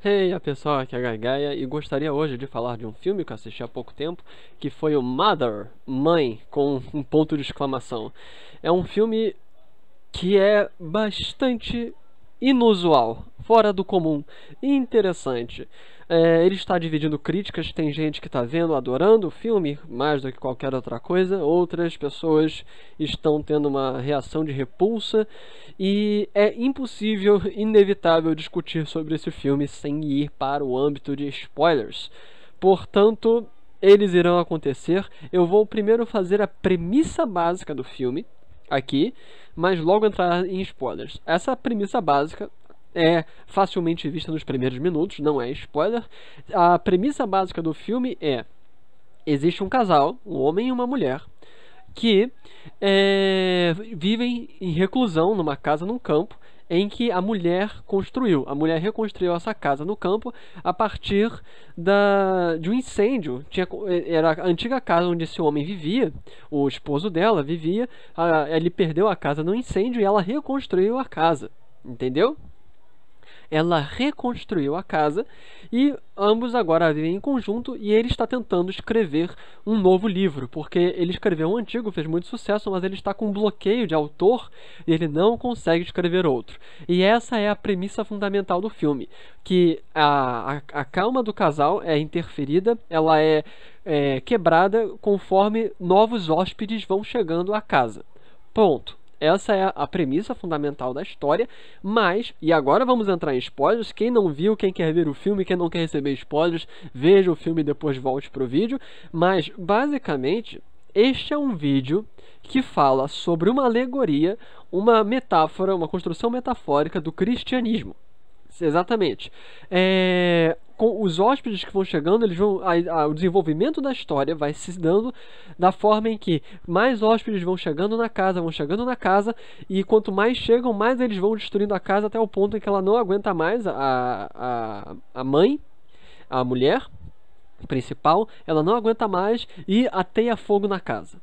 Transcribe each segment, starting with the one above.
Hey, a pessoal, aqui é a Gagaia e gostaria hoje de falar de um filme que eu assisti há pouco tempo, que foi o Mother, Mãe, com um ponto de exclamação. É um filme que é bastante inusual, fora do comum e interessante. É, ele está dividindo críticas, tem gente que está vendo, adorando o filme mais do que qualquer outra coisa, outras pessoas estão tendo uma reação de repulsa e é impossível, inevitável discutir sobre esse filme sem ir para o âmbito de spoilers. Portanto, eles irão acontecer. Eu vou primeiro fazer a premissa básica do filme aqui, mas logo entrar em spoilers. Essa premissa básica é facilmente vista nos primeiros minutos, não é spoiler. A premissa básica do filme é: existe um casal, um homem e uma mulher, que é, vivem em reclusão numa casa num campo em que a mulher construiu. A mulher reconstruiu essa casa no campo a partir da, de um incêndio. Tinha, era a antiga casa onde esse homem vivia, o esposo dela vivia. A, ele perdeu a casa no incêndio e ela reconstruiu a casa. Entendeu? Ela reconstruiu a casa e ambos agora vivem em conjunto e ele está tentando escrever um novo livro, porque ele escreveu um antigo, fez muito sucesso, mas ele está com um bloqueio de autor e ele não consegue escrever outro. E essa é a premissa fundamental do filme, que a, a, a calma do casal é interferida, ela é, é quebrada conforme novos hóspedes vão chegando à casa. Ponto. Essa é a premissa fundamental da história, mas, e agora vamos entrar em spoilers, quem não viu, quem quer ver o filme, quem não quer receber spoilers, veja o filme e depois volte pro vídeo, mas basicamente este é um vídeo que fala sobre uma alegoria, uma metáfora, uma construção metafórica do cristianismo. Exatamente. É, com os hóspedes que vão chegando, eles vão a, a, o desenvolvimento da história vai se dando da forma em que mais hóspedes vão chegando na casa, vão chegando na casa e quanto mais chegam, mais eles vão destruindo a casa até o ponto em que ela não aguenta mais a, a, a mãe, a mulher principal, ela não aguenta mais e ateia fogo na casa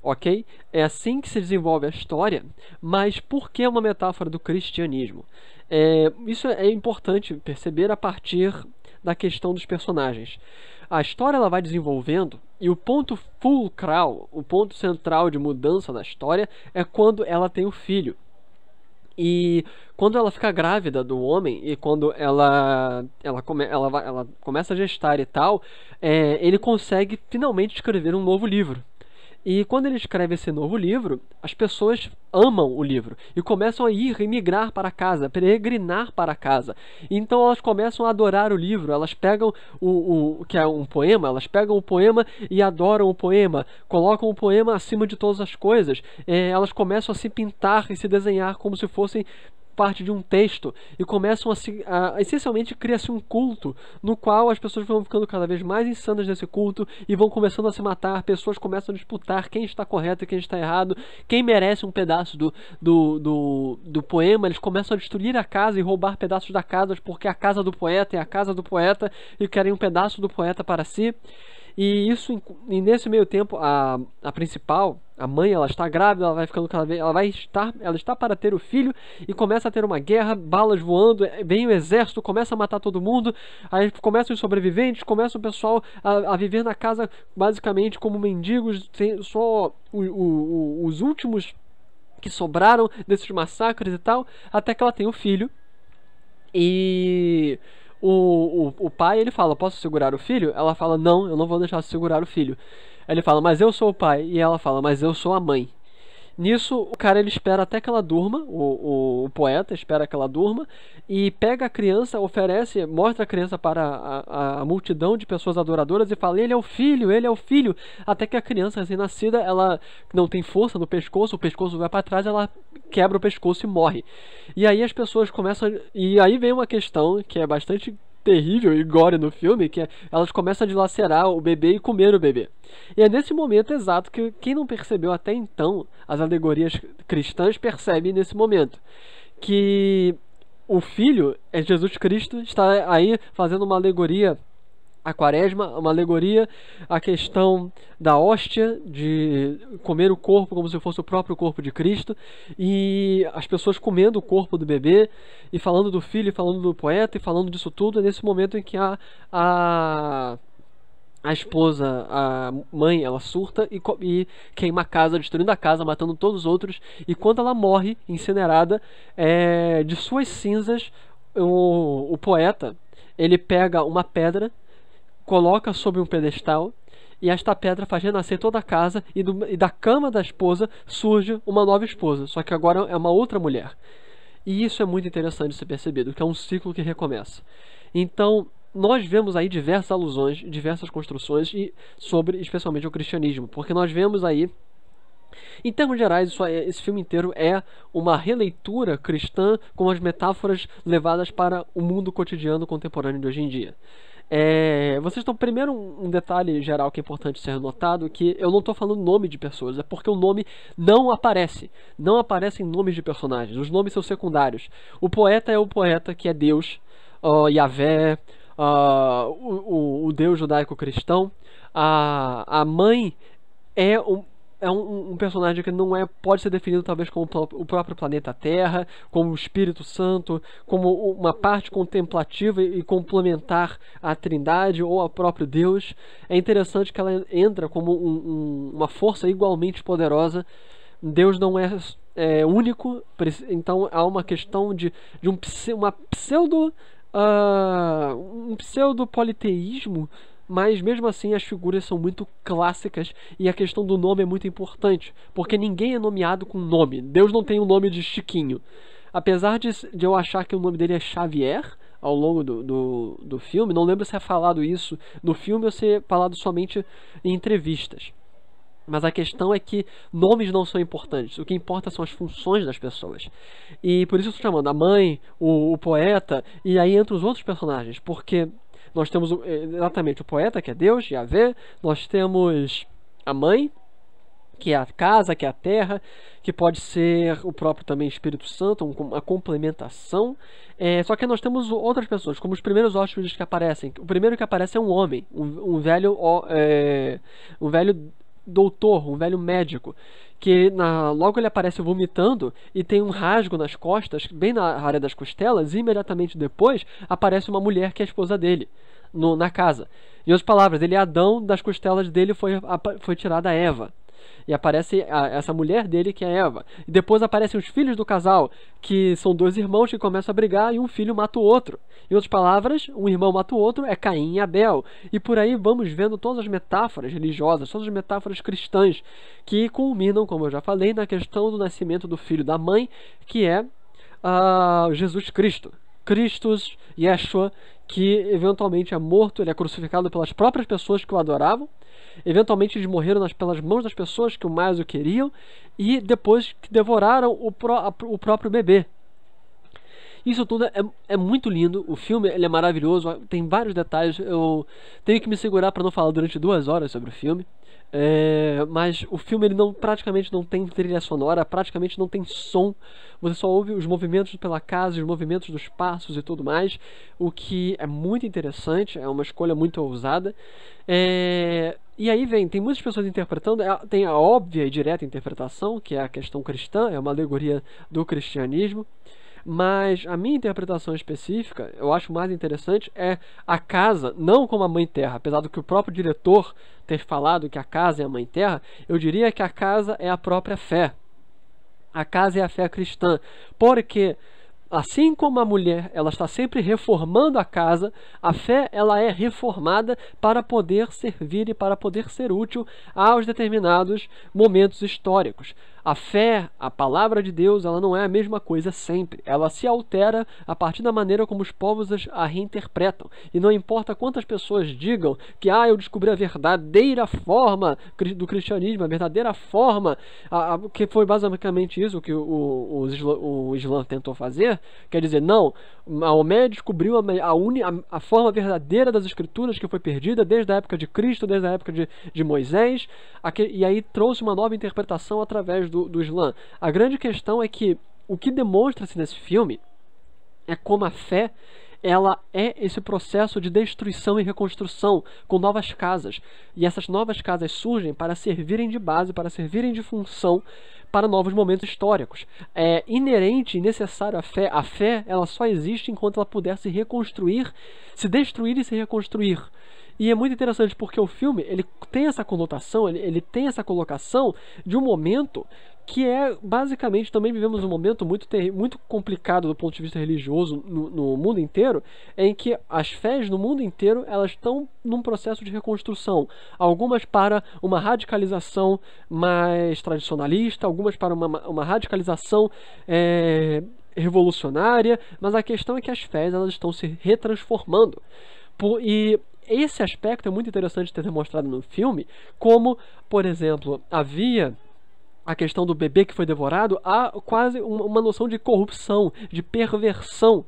ok? É assim que se desenvolve a história, mas por que é uma metáfora do cristianismo? É, isso é importante perceber a partir da questão dos personagens. A história ela vai desenvolvendo e o ponto fulcral, o ponto central de mudança na história é quando ela tem o um filho. E quando ela fica grávida do homem e quando ela ela, come, ela, ela começa a gestar e tal, é, ele consegue finalmente escrever um novo livro e quando ele escreve esse novo livro, as pessoas amam o livro e começam a ir emigrar para casa, peregrinar para casa. Então elas começam a adorar o livro, elas pegam o, o que é um poema, elas pegam o poema e adoram o poema, colocam o poema acima de todas as coisas. É, elas começam a se pintar e se desenhar como se fossem parte de um texto e começam a se. A, essencialmente cria-se um culto no qual as pessoas vão ficando cada vez mais insanas nesse culto e vão começando a se matar, pessoas começam a disputar quem está correto e quem está errado, quem merece um pedaço do, do, do, do poema, eles começam a destruir a casa e roubar pedaços da casa, porque é a casa do poeta é a casa do poeta e querem um pedaço do poeta para si. E isso e nesse meio tempo a, a principal a mãe ela está grávida, ela vai ficando cada vez, ela vai estar, ela está para ter o filho e começa a ter uma guerra, balas voando, é, vem o exército, começa a matar todo mundo, aí começam os sobreviventes, começa o pessoal a, a viver na casa basicamente como mendigos, sem, só o, o, o, os últimos que sobraram desses massacres e tal, até que ela tem o filho e o, o, o pai ele fala: Posso segurar o filho? Ela fala: Não, eu não vou deixar segurar o filho. Ele fala: Mas eu sou o pai. E ela fala: Mas eu sou a mãe. Nisso, o cara ele espera até que ela durma, o, o, o poeta espera que ela durma, e pega a criança, oferece, mostra a criança para a, a, a, multidão de pessoas adoradoras e fala: Ele é o filho, ele é o filho. Até que a criança recém-nascida, ela não tem força no pescoço, o pescoço vai para trás, ela quebra o pescoço e morre. E aí as pessoas começam. E aí vem uma questão que é bastante terrível e gore no filme, que é, elas começam a dilacerar o bebê e comer o bebê. E é nesse momento exato que quem não percebeu até então as alegorias cristãs percebe nesse momento. Que o filho é Jesus Cristo, está aí fazendo uma alegoria a quaresma, uma alegoria, a questão da hóstia, de comer o corpo como se fosse o próprio corpo de Cristo, e as pessoas comendo o corpo do bebê, e falando do filho, e falando do poeta, e falando disso tudo, é nesse momento em que a, a, a esposa, a mãe, ela surta e, e queima a casa, destruindo a casa, matando todos os outros, e quando ela morre, incinerada, é, de suas cinzas, o, o poeta, ele pega uma pedra coloca sobre um pedestal e esta pedra faz renascer toda a casa e, do, e, da cama da esposa surge uma nova esposa, só que agora é uma outra mulher. E isso é muito interessante ser percebido, que é um ciclo que recomeça. Então, nós vemos aí diversas alusões, diversas construções e sobre especialmente o cristianismo, porque nós vemos aí em termos gerais, isso é, esse filme inteiro é uma releitura cristã com as metáforas levadas para o mundo cotidiano contemporâneo de hoje em dia. É, vocês estão primeiro um, detalhe geral que é importante ser notado que eu não estou falando nome de pessoas, é porque o nome não aparece, não aparecem nomes de personagens, os nomes são secundários. O poeta é o poeta que é Deus, Yahvé, o, o, o Deus judaico-cristão. A, a mãe é um, é um, um, personagem que não é pode ser definido talvez como o próprio planeta Terra, como o Espírito Santo, como uma parte contemplativa e complementar à Trindade ou ao próprio Deus. É interessante que ela entra como um, um, uma força igualmente poderosa. Deus não é, é, único, então há uma questão de, de um, uma pseudo uh, um pseudo politeísmo mas mesmo assim as figuras são muito clássicas e a questão do nome é muito importante, porque ninguém é nomeado com nome. Deus não tem o um nome de Chiquinho. Apesar de, de, eu achar que o nome dele é Xavier ao longo do, do, do filme, não lembro se é falado isso no filme ou se é falado somente em entrevistas. Mas a questão é que nomes não são importantes. O que importa são as funções das pessoas. E por isso eu estou chamando a mãe, o, o poeta, e aí entre os outros personagens. Porque nós temos eh, exatamente o poeta, que é Deus, Yahvé, nós temos a mãe, que é a casa, que é a terra, que pode ser o próprio também Espírito Santo, uma complementação. É, só que nós temos outras pessoas, como os primeiros hóspedes que aparecem. O primeiro que aparece é um homem, um, um velho, é, um velho doutor, um velho médico, que na, logo ele aparece vomitando e tem um rasgo nas costas, bem na área das costelas, e imediatamente depois aparece uma mulher que é a esposa dele no, na casa. Em outras palavras, ele é Adão, das costelas dele foi, foi tirada Eva. E aparece a, essa mulher dele, que é Eva. E depois aparecem os filhos do casal, que são dois irmãos que começam a brigar e um filho mata o outro. Em outras palavras, um irmão mata o outro, é Caim e Abel. E por aí vamos vendo todas as metáforas religiosas, todas as metáforas cristãs, que culminam, como eu já falei, na questão do nascimento do filho da mãe, que é uh, Jesus Cristo. Christus, Yeshua, que eventualmente é morto, ele é crucificado pelas próprias pessoas que o adoravam, Eventualmente eles morreram nas, pelas mãos das pessoas que mais o queriam e depois que devoraram o, pro, a, o próprio bebê. Isso tudo é, é, muito lindo, o filme ele é maravilhoso, tem vários detalhes. Eu tenho que me segurar para não falar durante duas horas sobre o filme. É, mas o filme ele não, praticamente não tem trilha sonora, praticamente não tem som. Você só ouve os movimentos pela casa, os movimentos dos passos e tudo mais, o que é muito interessante, é uma escolha muito ousada. É, e aí vem, tem muitas pessoas interpretando, é, tem a óbvia e direta interpretação, que é a questão cristã, é uma alegoria do cristianismo. Mas a minha interpretação específica, eu acho mais interessante, é a casa não como a Mãe Terra. Apesar do que o próprio diretor ter falado que a casa é a Mãe Terra, eu diria que a casa é a própria fé. A casa é a fé cristã. Porque Assim como a mulher, ela está sempre reformando a casa, a fé ela é reformada para poder servir e para poder ser útil aos determinados momentos históricos. A fé, a palavra de Deus, ela não é a mesma coisa sempre. Ela se altera a partir da maneira como os povos a reinterpretam. E não importa quantas pessoas digam que ah, eu descobri a verdadeira forma do cristianismo, a verdadeira forma, a, a, que foi basicamente isso que o, o, o, Islã, o, tentou fazer. Quer dizer, não, Maomé descobriu a, uni, a, a forma verdadeira das escrituras que foi perdida desde a época de Cristo, desde a época de, de Moisés, e aí trouxe uma nova interpretação através do, do Islã. A grande questão é que o que demonstra-se nesse filme é como a fé ela é esse processo de destruição e reconstrução com novas casas. E essas novas casas surgem para servirem de base, para servirem de função para novos momentos históricos. É inerente e necessário à fé. A fé, ela só existe enquanto ela puder se reconstruir, se destruir e se reconstruir. E é muito interessante porque o filme ele tem essa conotação, ele, ele tem essa colocação de um momento que é basicamente também vivemos um momento muito, muito complicado do ponto de vista religioso no, no, mundo inteiro, em que as fés no mundo inteiro elas estão num processo de reconstrução, algumas para uma radicalização mais tradicionalista, algumas para uma, uma radicalização é, revolucionária, mas a questão é que as fés elas estão se retransformando. Por, e esse aspecto é muito interessante ter demonstrado no filme, como, por exemplo, havia a questão do bebê que foi devorado, há quase uma noção de corrupção, de perversão,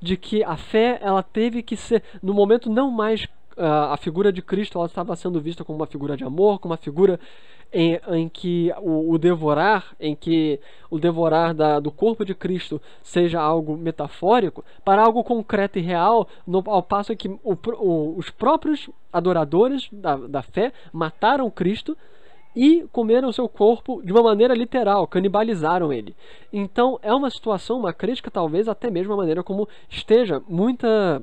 de que a fé ela teve que ser no momento não mais a figura de Cristo ela estava sendo vista como uma figura de amor, como uma figura em, em que o, o, devorar, em que o devorar da, do corpo de Cristo seja algo metafórico, para algo concreto e real, no, ao passo que o, o, os próprios adoradores da, da fé mataram Cristo e comeram seu corpo de uma maneira literal, canibalizaram ele. Então é uma situação, uma crítica, talvez até mesmo a maneira como esteja muita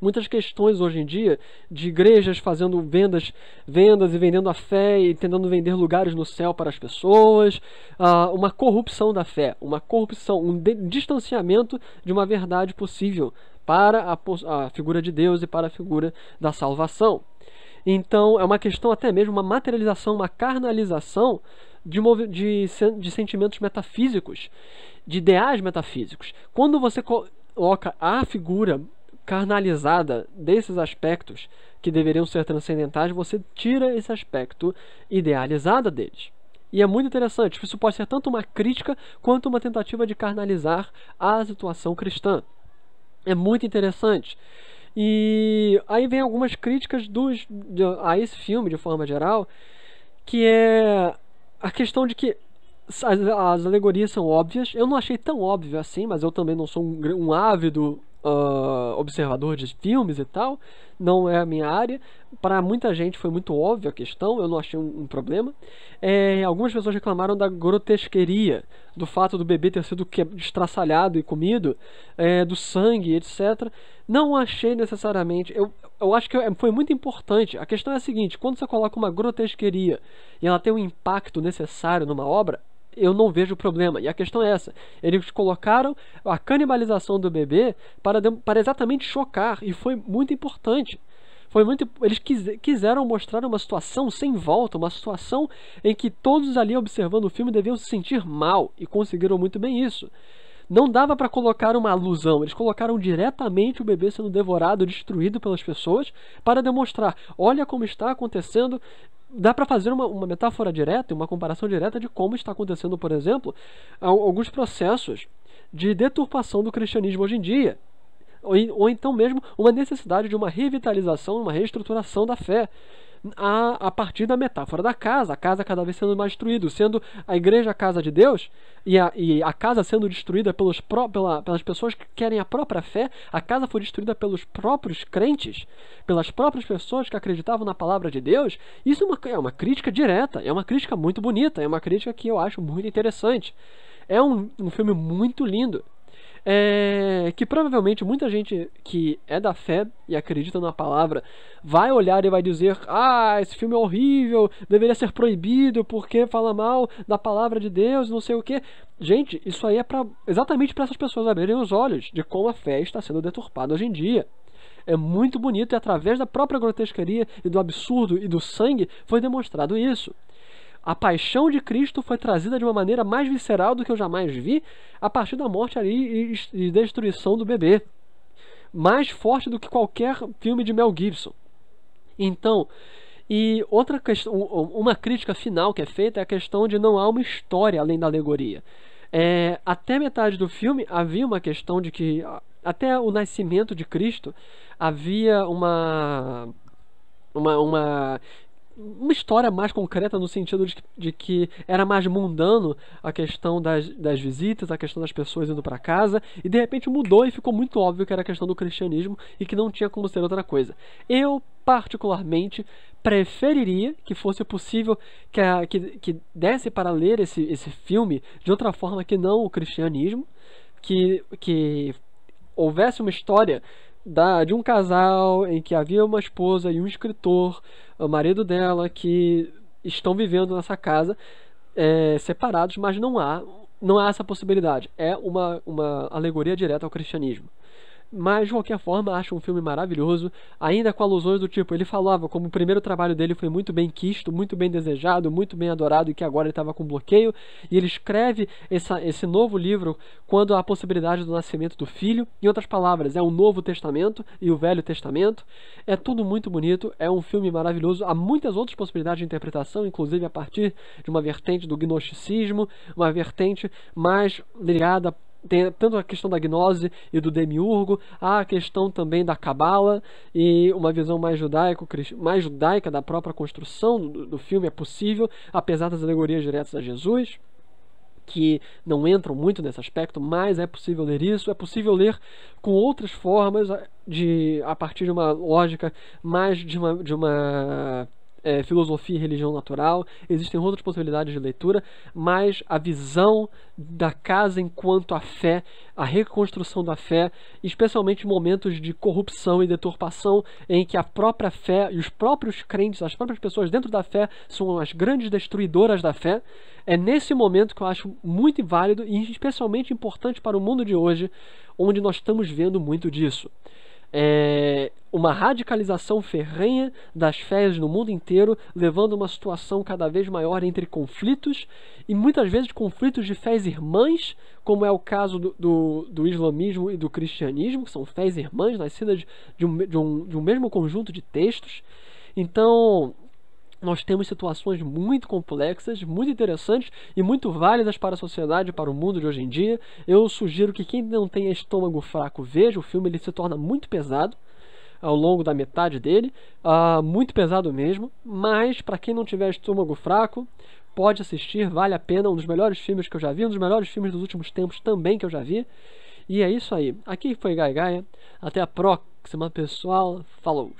muitas questões hoje em dia de igrejas fazendo vendas, vendas e vendendo a fé e tentando vender lugares no céu para as pessoas, uh, uma corrupção da fé, uma corrupção, um distanciamento de uma verdade possível para a, a figura de Deus e para a figura da salvação. Então é uma questão até mesmo uma materialização, uma carnalização de, de, de sentimentos metafísicos, de ideais metafísicos. Quando você coloca a figura carnalizada desses aspectos que deveriam ser transcendentais, você tira esse aspecto idealizado deles. E é muito interessante, isso pode ser tanto uma crítica quanto uma tentativa de carnalizar a situação cristã. É muito interessante. E aí vem algumas críticas dos, a esse filme, de forma geral, que é a questão de que as, as alegorias são óbvias. Eu não achei tão óbvio assim, mas eu também não sou um, um ávido uh, observador de filmes e tal, não é a minha área. Para muita gente foi muito óbvia a questão, eu não achei um, um problema. É, algumas pessoas reclamaram da grotesqueria, do fato do bebê ter sido destraçalhado e comido, é, do sangue, etc. Não achei necessariamente. Eu, eu acho que é, foi muito importante. A questão é a seguinte: quando você coloca uma grotesqueria e ela tem o um impacto necessário numa obra, eu não vejo problema. E a questão é essa: eles colocaram a canibalização do bebê para, para exatamente chocar, e foi muito importante. Foi muito, eles quiseram mostrar uma situação sem volta, uma situação em que todos ali observando o filme deviam se sentir mal, e conseguiram muito bem isso. Não dava para colocar uma alusão, eles colocaram diretamente o bebê sendo devorado, destruído pelas pessoas, para demonstrar: olha como está acontecendo dá para fazer uma, uma metáfora direta, uma comparação direta de como está acontecendo, por exemplo, alguns processos de deturpação do cristianismo hoje em dia. Ou, ou então mesmo uma necessidade de uma revitalização, uma reestruturação da fé a, a partir da metáfora da casa, a casa cada vez sendo mais destruída, sendo a igreja a casa de Deus e a, e a casa sendo destruída pelos pró, pela, pelas pessoas que querem a própria fé, a casa foi destruída pelos próprios crentes, pelas próprias pessoas que acreditavam na palavra de Deus. Isso é uma, é uma crítica direta, é uma crítica muito bonita, é uma crítica que eu acho muito interessante. É um, um filme muito lindo é que provavelmente muita gente que é da fé e acredita na palavra vai olhar e vai dizer: Ah, esse filme é horrível, deveria ser proibido porque fala mal da palavra de Deus, não sei o que. Gente, isso aí é pra, exatamente para essas pessoas abrirem os olhos de como a fé está sendo deturpada hoje em dia é muito bonito e através da própria grotesqueria e do absurdo e do sangue foi demonstrado isso. A paixão de Cristo foi trazida de uma maneira mais visceral do que eu jamais vi, a partir da morte ali e destruição do bebê. Mais forte do que qualquer filme de Mel Gibson. Então, e outra uma crítica final que é feita é a questão de não há uma história além da alegoria. É, até metade do filme havia uma questão de que até o nascimento de Cristo havia uma uma, uma uma história mais concreta no sentido de que, de que, era mais mundano a questão das, das visitas, a questão das pessoas indo para casa, e de repente mudou e ficou muito óbvio que era a questão do cristianismo e que não tinha como ser outra coisa. Eu, particularmente, preferiria que fosse possível que, a, que, que desse para ler esse, esse filme de outra forma que não o cristianismo, que, que houvesse uma história da, de um casal em que havia uma esposa e um escritor, o marido dela, que estão vivendo nessa casa é, separados, mas não há não há essa possibilidade. É uma, uma alegoria direta ao cristianismo. Mas, de qualquer forma, acho um filme maravilhoso, ainda com alusões do tipo, ele falava como o primeiro trabalho dele foi muito bem quisto, muito bem desejado, muito bem adorado e que agora ele estava com bloqueio, e ele escreve essa, esse novo livro quando há a possibilidade do nascimento do filho. Em outras palavras, é o Novo Testamento e o Velho Testamento. É tudo muito bonito, é um filme maravilhoso, há muitas outras possibilidades de interpretação, inclusive a partir de uma vertente do gnosticismo, uma vertente mais ligada tem tanto a questão da gnose e do demiurgo, há a questão também da cabala e uma visão mais, judaico, mais judaica da própria construção do, do filme é possível, apesar das alegorias diretas a Jesus que não entram muito nesse aspecto, mas é possível ler isso, é possível ler com outras formas de a partir de uma lógica mais de uma, de uma é, filosofia e religião natural, existem outras possibilidades de leitura, mas a visão da casa enquanto a fé, a reconstrução da fé, especialmente em momentos de corrupção e deturpação, em que a própria fé e os próprios crentes, as próprias pessoas dentro da fé, são as grandes destruidoras da fé, é nesse momento que eu acho muito válido e especialmente importante para o mundo de hoje, onde nós estamos vendo muito disso é, uma radicalização ferrenha das fés no mundo inteiro, levando a uma situação cada vez maior entre conflitos, e muitas vezes conflitos de fés irmãs, como é o caso do, do, do islamismo e do cristianismo, que são fés irmãs nascidas de um, de um, de um mesmo conjunto de textos. Então, nós temos situações muito complexas, muito interessantes e muito válidas para a sociedade, para o mundo de hoje em dia. Eu sugiro que quem não tem estômago fraco veja o filme, ele se torna muito pesado ao longo da metade dele, uh, muito pesado mesmo. Mas para quem não tiver estômago fraco, pode assistir, vale a pena, um dos melhores filmes que eu já vi, um dos melhores filmes dos últimos tempos também que eu já vi. E é isso aí. Aqui foi Gaia Gaia. Até a próxima, pessoal. Falou!